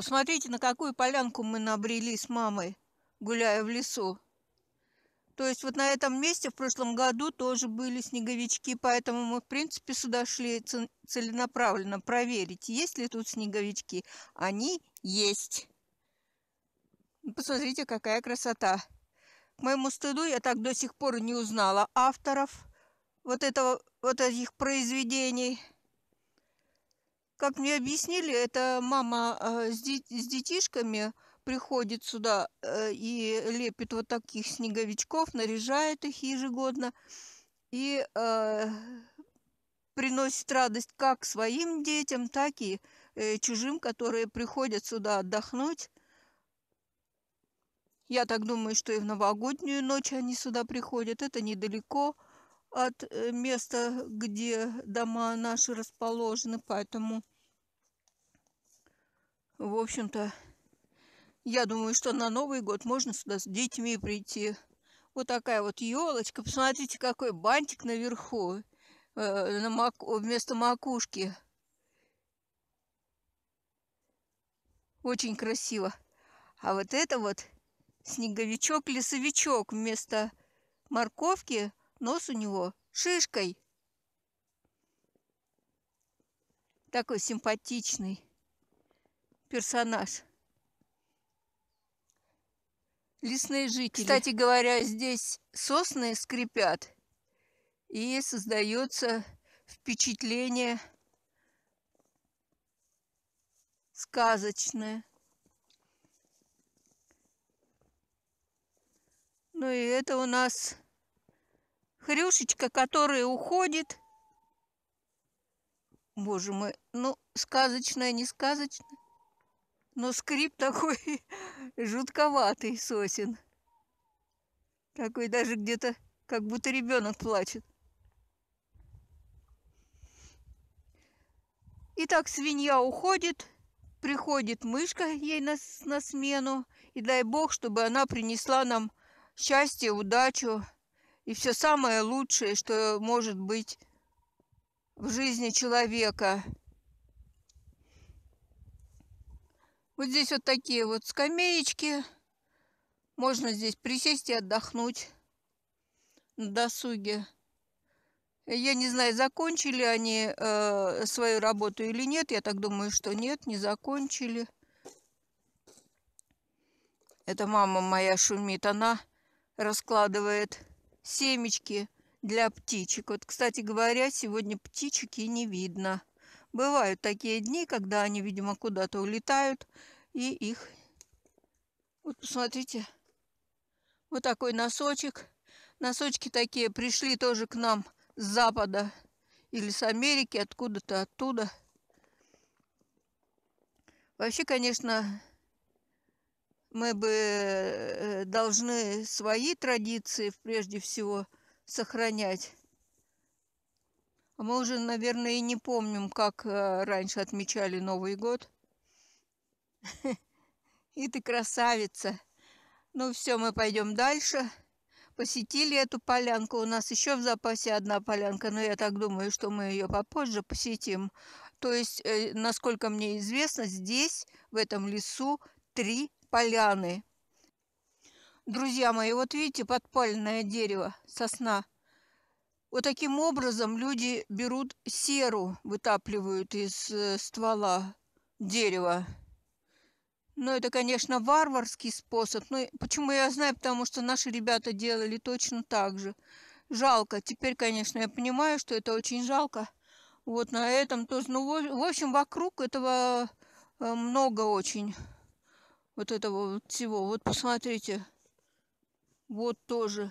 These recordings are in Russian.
Посмотрите, на какую полянку мы набрели с мамой, гуляя в лесу. То есть вот на этом месте в прошлом году тоже были снеговички, поэтому мы, в принципе, сюда шли целенаправленно проверить, есть ли тут снеговички. Они есть. Ну, посмотрите, какая красота. К моему стыду я так до сих пор не узнала авторов вот, этого, вот этих произведений. Как мне объяснили, это мама а, с, дет детишками приходит сюда э, и лепит вот таких снеговичков, наряжает их ежегодно и э, приносит радость как своим детям, так и э, чужим, которые приходят сюда отдохнуть. Я так думаю, что и в новогоднюю ночь они сюда приходят. Это недалеко от э, места, где дома наши расположены, поэтому, в общем-то, я думаю, что на Новый год можно сюда с детьми прийти. Вот такая вот елочка. Посмотрите, какой бантик наверху э, на мак... вместо макушки. Очень красиво. А вот это вот снеговичок-лесовичок вместо морковки нос у него шишкой. Такой симпатичный персонаж. Лесные жители. Кстати говоря, здесь сосны скрипят, и создается впечатление сказочное. Ну и это у нас Хрюшечка, которая уходит. Боже мой, ну, сказочная, не сказочная. Но скрип такой жутковатый сосен. Такой даже где-то, как будто ребенок плачет. Итак, свинья уходит, приходит мышка ей на, на смену. И дай бог, чтобы она принесла нам счастье, удачу, и все самое лучшее, что может быть в жизни человека. Вот здесь вот такие вот скамеечки. Можно здесь присесть и отдохнуть на досуге. Я не знаю, закончили они э, свою работу или нет. Я так думаю, что нет, не закончили. Это мама моя шумит, она раскладывает семечки для птичек. Вот, кстати говоря, сегодня птичек и не видно. Бывают такие дни, когда они, видимо, куда-то улетают, и их... Вот посмотрите, вот такой носочек. Носочки такие пришли тоже к нам с запада или с Америки, откуда-то оттуда. Вообще, конечно, мы бы э, должны свои традиции прежде всего сохранять. А мы уже, наверное, и не помним, как э, раньше отмечали Новый год. И ты красавица. Ну все, мы пойдем дальше. Посетили эту полянку. У нас еще в запасе одна полянка, но я так думаю, что мы ее попозже посетим. То есть, э, насколько мне известно, здесь, в этом лесу, три поляны. Друзья мои, вот видите подпальное дерево, сосна. Вот таким образом люди берут серу, вытапливают из э, ствола дерева. Но ну, это, конечно, варварский способ. Но почему я знаю? Потому что наши ребята делали точно так же. Жалко. Теперь, конечно, я понимаю, что это очень жалко. Вот на этом тоже. Ну, в общем, вокруг этого э, много очень вот этого вот всего. Вот посмотрите, вот тоже.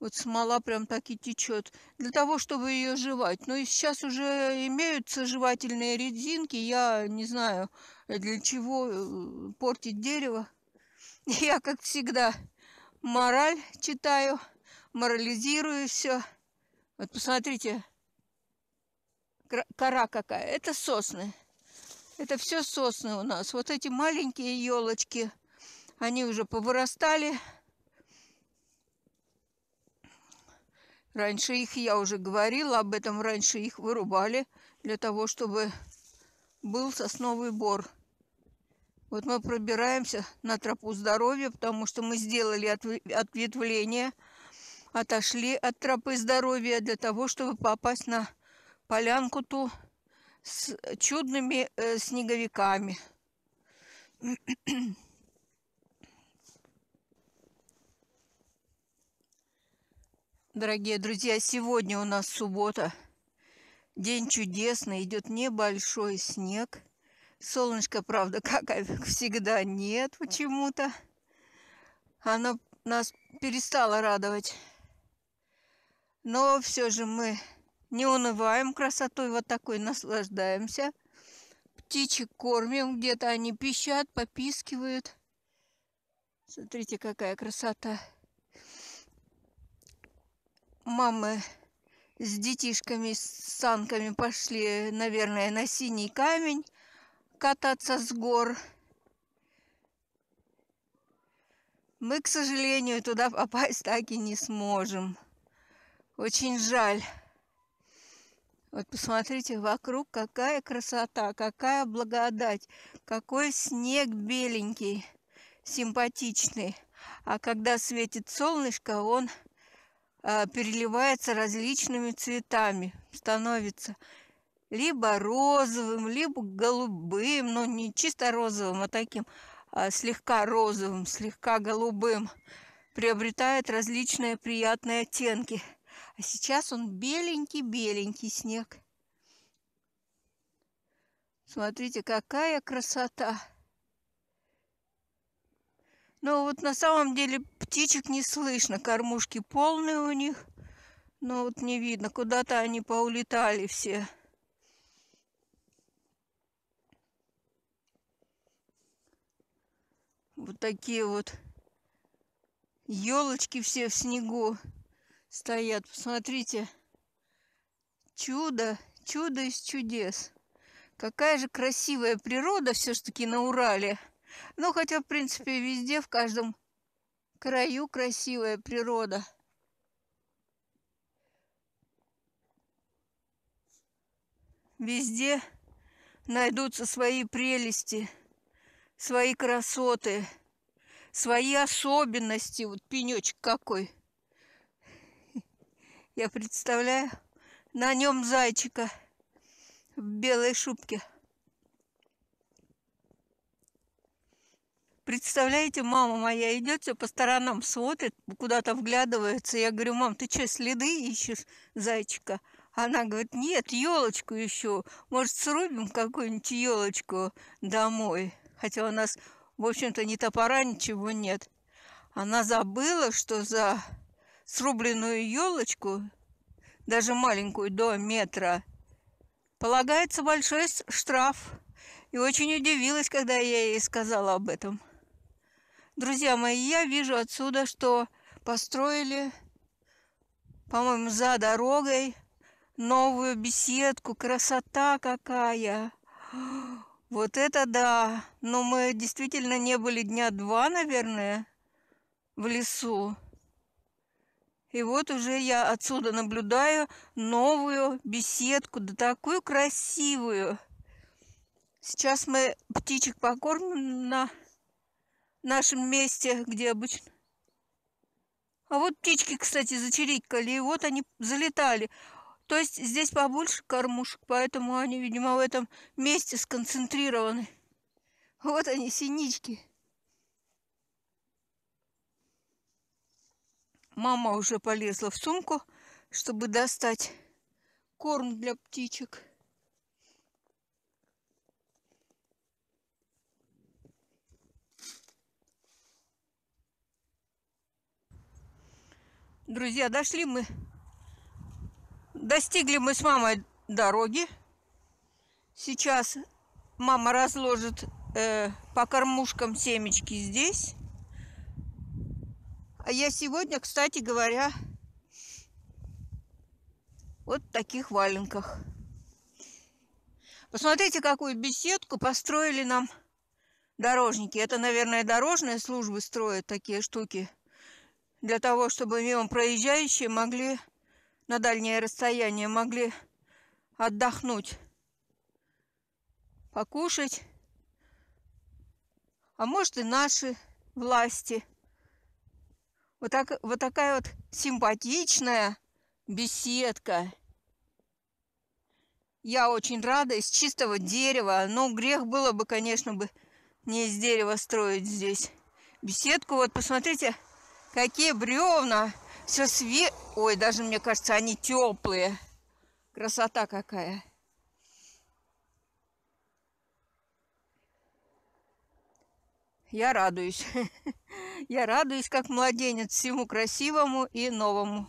Вот смола прям так и течет. Для того, чтобы ее жевать. Но ну, и сейчас уже имеются жевательные резинки. Я не знаю, для чего э, портить дерево. Я, как всегда, мораль читаю, морализирую все. Вот посмотрите, кора какая. Это сосны. Это все сосны у нас. Вот эти маленькие елочки, они уже повырастали. Раньше их, я уже говорила об этом, раньше их вырубали для того, чтобы был сосновый бор. Вот мы пробираемся на тропу здоровья, потому что мы сделали ответвление, отошли от тропы здоровья для того, чтобы попасть на полянку ту, с э, чудными э, снеговиками. Дорогие друзья, сегодня у нас суббота. День чудесный, идет небольшой снег. Солнышко, правда, как всегда, нет почему-то. Оно нас перестало радовать. Но все же мы не унываем, красотой вот такой наслаждаемся. Птичек кормим, где-то они пищат, попискивают. Смотрите, какая красота. Мамы с детишками, с санками пошли, наверное, на синий камень кататься с гор. Мы, к сожалению, туда попасть так и не сможем. Очень жаль. Вот посмотрите вокруг, какая красота, какая благодать, какой снег беленький, симпатичный. А когда светит солнышко, он э, переливается различными цветами, становится либо розовым, либо голубым, но ну, не чисто розовым, а таким а слегка розовым, слегка голубым, приобретает различные приятные оттенки – а сейчас он беленький-беленький снег. Смотрите, какая красота! Но ну, вот на самом деле птичек не слышно. Кормушки полные у них. Но вот не видно, куда-то они поулетали все. Вот такие вот елочки все в снегу стоят. Посмотрите, чудо, чудо из чудес. Какая же красивая природа все-таки на Урале. Ну, хотя, в принципе, везде, в каждом краю красивая природа. Везде найдутся свои прелести, свои красоты, свои особенности. Вот пенечек какой. Я представляю, на нем зайчика в белой шубке. Представляете, мама моя идет, все по сторонам смотрит, куда-то вглядывается. Я говорю, мам, ты что, следы ищешь зайчика? Она говорит, нет, елочку еще. Может, срубим какую-нибудь елочку домой? Хотя у нас, в общем-то, ни топора, ничего нет. Она забыла, что за срубленную елочку, даже маленькую до метра, полагается большой штраф. И очень удивилась, когда я ей сказала об этом. Друзья мои, я вижу отсюда, что построили, по-моему, за дорогой новую беседку. Красота какая! Вот это да! Но мы действительно не были дня два, наверное, в лесу. И вот уже я отсюда наблюдаю новую беседку, да такую красивую. Сейчас мы птичек покормим на нашем месте, где обычно. А вот птички, кстати, зачирикали, и вот они залетали. То есть здесь побольше кормушек, поэтому они, видимо, в этом месте сконцентрированы. Вот они, синички. Мама уже полезла в сумку, чтобы достать корм для птичек. Друзья, дошли мы, достигли мы с мамой дороги. Сейчас мама разложит э, по кормушкам семечки здесь. А я сегодня, кстати говоря, вот в таких валенках. Посмотрите, какую беседку построили нам дорожники. Это, наверное, дорожные службы строят такие штуки для того, чтобы мимо проезжающие могли на дальнее расстояние могли отдохнуть, покушать. А может и наши власти – вот, так, вот такая вот симпатичная беседка. Я очень рада, из чистого дерева. Но ну, грех было бы, конечно, бы не из дерева строить здесь беседку. Вот посмотрите, какие бревна. Все све... Ой, даже мне кажется, они теплые. Красота какая. я радуюсь. Я радуюсь, как младенец, всему красивому и новому.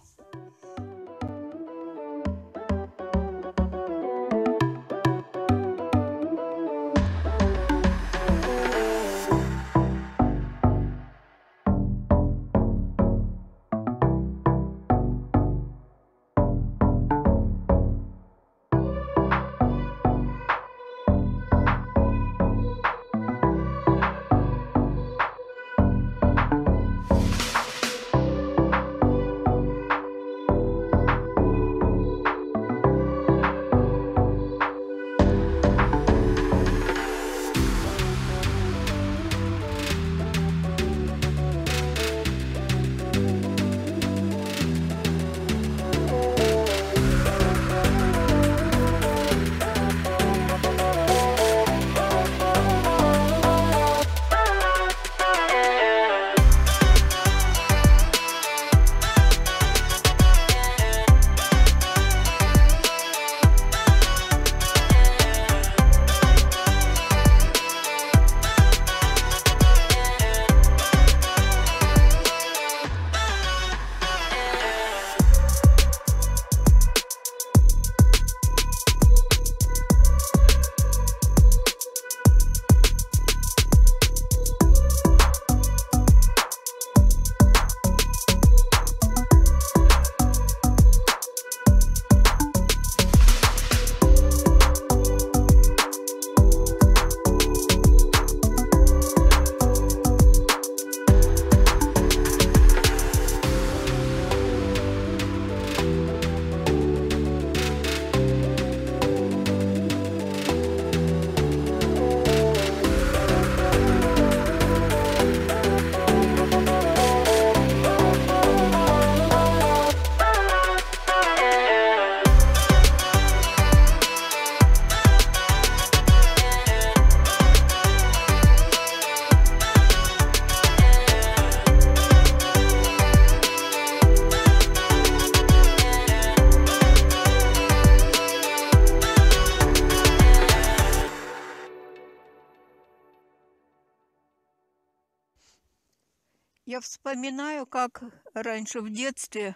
Я вспоминаю, как раньше в детстве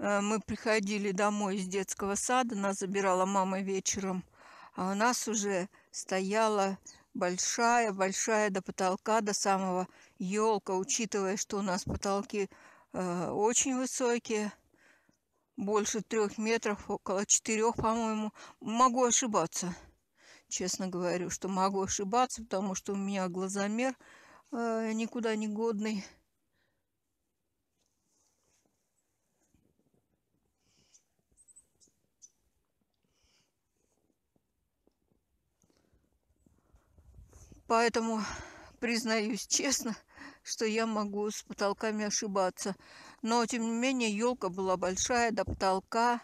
э, мы приходили домой из детского сада, нас забирала мама вечером, а у нас уже стояла большая-большая до потолка, до самого елка, учитывая, что у нас потолки э, очень высокие, больше трех метров, около четырех, по-моему. Могу ошибаться, честно говорю, что могу ошибаться, потому что у меня глазомер э, никуда не годный – Поэтому признаюсь честно, что я могу с потолками ошибаться. Но, тем не менее, елка была большая до потолка.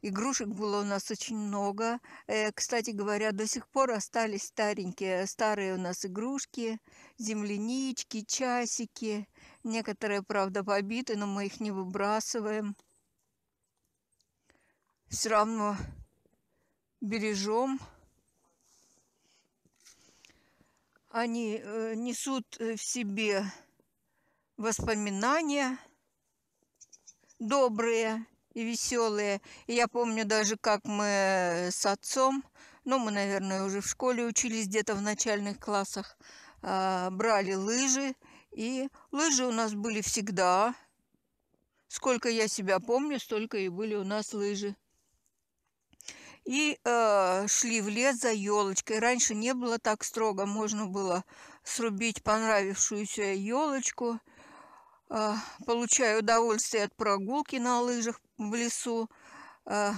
Игрушек было у нас очень много. Э, кстати говоря, до сих пор остались старенькие, старые у нас игрушки, землянички, часики. Некоторые, правда, побиты, но мы их не выбрасываем. Все равно бережем. они э, несут э, в себе воспоминания добрые и веселые. И я помню даже, как мы э, с отцом, ну, мы, наверное, уже в школе учились где-то в начальных классах, а, брали лыжи. И лыжи у нас были всегда. Сколько я себя помню, столько и были у нас лыжи и э, шли в лес за елочкой. Раньше не было так строго, можно было срубить понравившуюся елочку, э, получая удовольствие от прогулки на лыжах в лесу э,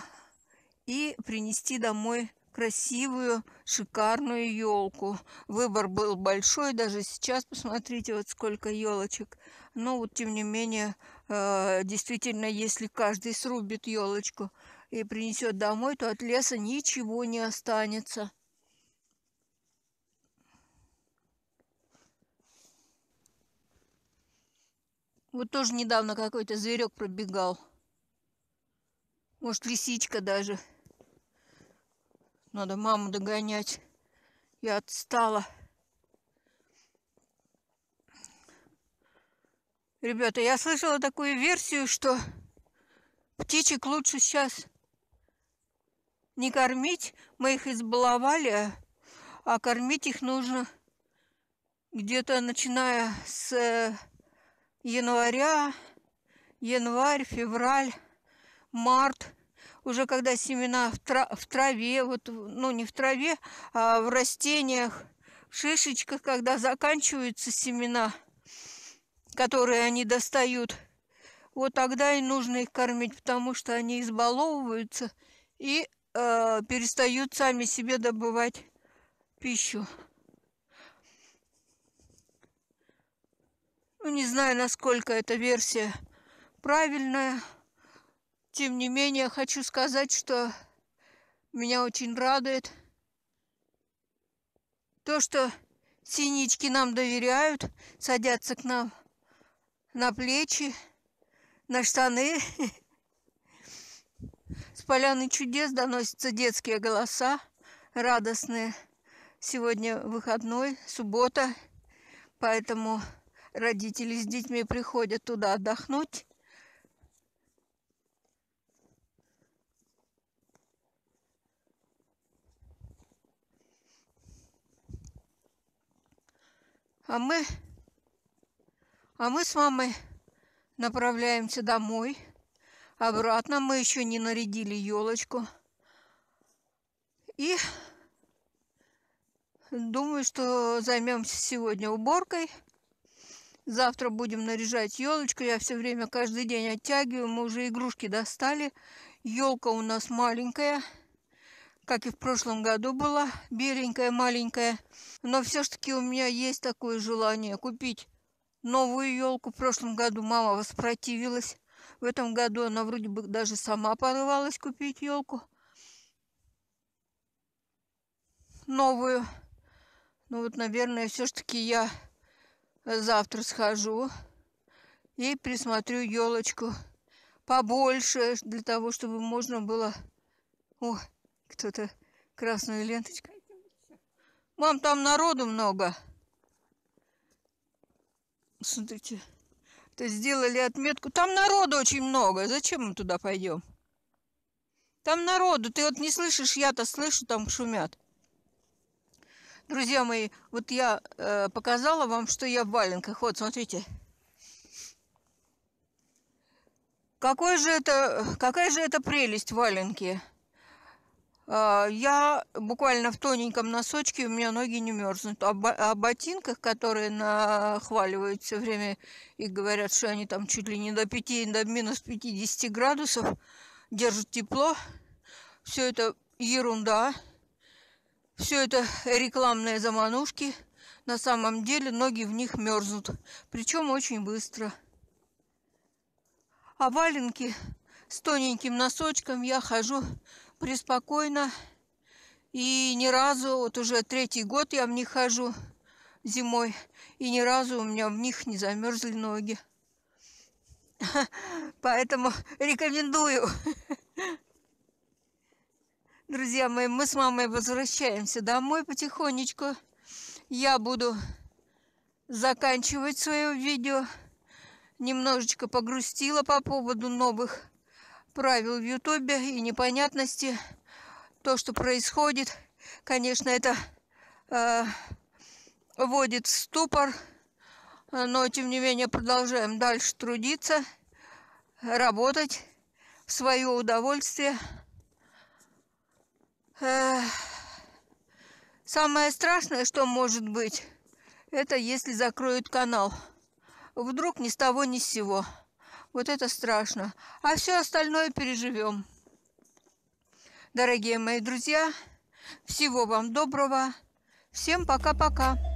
и принести домой красивую, шикарную елку. Выбор был большой, даже сейчас посмотрите, вот сколько елочек. Но вот тем не менее, э, действительно, если каждый срубит елочку, и принесет домой, то от леса ничего не останется. Вот тоже недавно какой-то зверек пробегал. Может, лисичка даже. Надо маму догонять. Я отстала. Ребята, я слышала такую версию, что птичек лучше сейчас не кормить, мы их избаловали, а кормить их нужно где-то начиная с э, января, январь, февраль, март, уже когда семена в, тра- в траве, вот, ну не в траве, а в растениях, в шишечках, когда заканчиваются семена, которые они достают, вот тогда и нужно их кормить, потому что они избаловываются и э, перестают сами себе добывать пищу. Ну, не знаю, насколько эта версия правильная. Тем не менее, хочу сказать, что меня очень радует то, что синички нам доверяют, садятся к нам на плечи, на штаны. поляны чудес доносятся детские голоса, радостные. Сегодня выходной, суббота, поэтому родители с детьми приходят туда отдохнуть. А мы, а мы с мамой направляемся домой – обратно. Мы еще не нарядили елочку. И думаю, что займемся сегодня уборкой. Завтра будем наряжать елочку. Я все время каждый день оттягиваю. Мы уже игрушки достали. Елка у нас маленькая, как и в прошлом году была, беленькая, маленькая. Но все-таки у меня есть такое желание купить новую елку. В прошлом году мама воспротивилась. В этом году она вроде бы даже сама порывалась купить елку новую. Ну вот, наверное, все-таки я завтра схожу и присмотрю елочку побольше, для того, чтобы можно было... О, кто-то красную ленточку. Мам, там народу много. Смотрите то сделали отметку. Там народу очень много, зачем мы туда пойдем? Там народу, ты вот не слышишь, я-то слышу, там шумят. Друзья мои, вот я э, показала вам, что я в валенках. Вот, смотрите. Какой же это, какая же это прелесть валенки? А, я буквально в тоненьком носочке, у меня ноги не мерзнут. О а а ботинках, которые нахваливают все время и говорят, что они там чуть ли не до 5, до минус 50 градусов держат тепло. Все это ерунда. Все это рекламные заманушки. На самом деле ноги в них мерзнут. Причем очень быстро. А валенки с тоненьким носочком я хожу преспокойно. И ни разу, вот уже третий год я в них хожу зимой, и ни разу у меня в них не замерзли ноги. Поэтому рекомендую. Друзья мои, мы с мамой возвращаемся домой потихонечку. Я буду заканчивать свое видео. Немножечко погрустила по поводу новых правил в Ютубе и непонятности. То, что происходит, конечно, это э, вводит в ступор, но тем не менее продолжаем дальше трудиться, работать в свое удовольствие. Э, самое страшное, что может быть, это если закроют канал. Вдруг ни с того, ни с сего. Вот это страшно. А все остальное переживем. Дорогие мои друзья, всего вам доброго. Всем пока-пока.